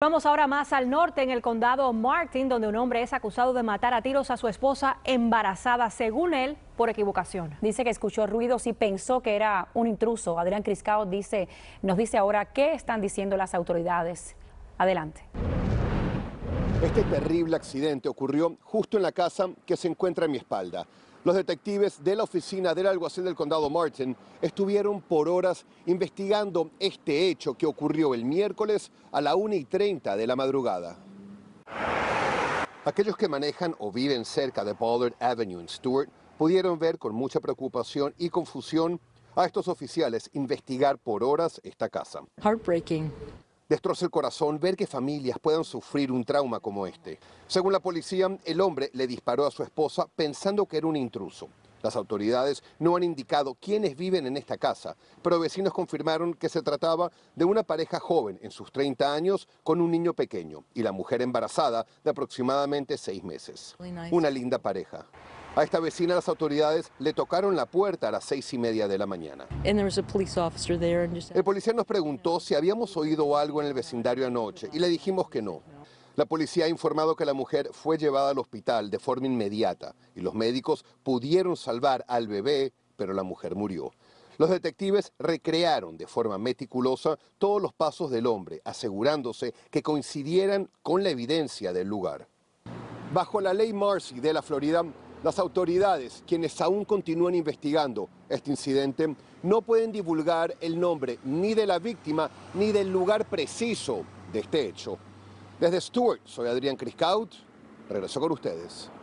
Vamos ahora más al norte, en el condado Martin, donde un hombre es acusado de matar a tiros a su esposa embarazada, según él, por equivocación. Dice que escuchó ruidos y pensó que era un intruso. Adrián Criscao dice, nos dice ahora qué están diciendo las autoridades. Adelante. Este terrible accidente ocurrió justo en la casa que se encuentra a mi espalda. Los detectives de la oficina del alguacil del condado Martin estuvieron por horas investigando este hecho que ocurrió el miércoles a la 1 y 30 de la madrugada. Aquellos que manejan o viven cerca de Pollard Avenue en Stewart pudieron ver con mucha preocupación y confusión a estos oficiales investigar por horas esta casa. Heartbreaking. Destroza el corazón ver que familias puedan sufrir un trauma como este. Según la policía, el hombre le disparó a su esposa pensando que era un intruso. Las autoridades no han indicado quiénes viven en esta casa, pero vecinos confirmaron que se trataba de una pareja joven en sus 30 años con un niño pequeño y la mujer embarazada de aproximadamente seis meses. Una linda pareja. A esta vecina las autoridades le tocaron la puerta a las seis y media de la mañana. El policía nos preguntó si habíamos oído algo en el vecindario anoche y le dijimos que no. La policía ha informado que la mujer fue llevada al hospital de forma inmediata y los médicos pudieron salvar al bebé, pero la mujer murió. Los detectives recrearon de forma meticulosa todos los pasos del hombre, asegurándose que coincidieran con la evidencia del lugar. Bajo la ley Marcy de la Florida, las autoridades, quienes aún continúan investigando este incidente, no pueden divulgar el nombre ni de la víctima ni del lugar preciso de este hecho. Desde Stuart, soy Adrián Criscaut, regreso con ustedes.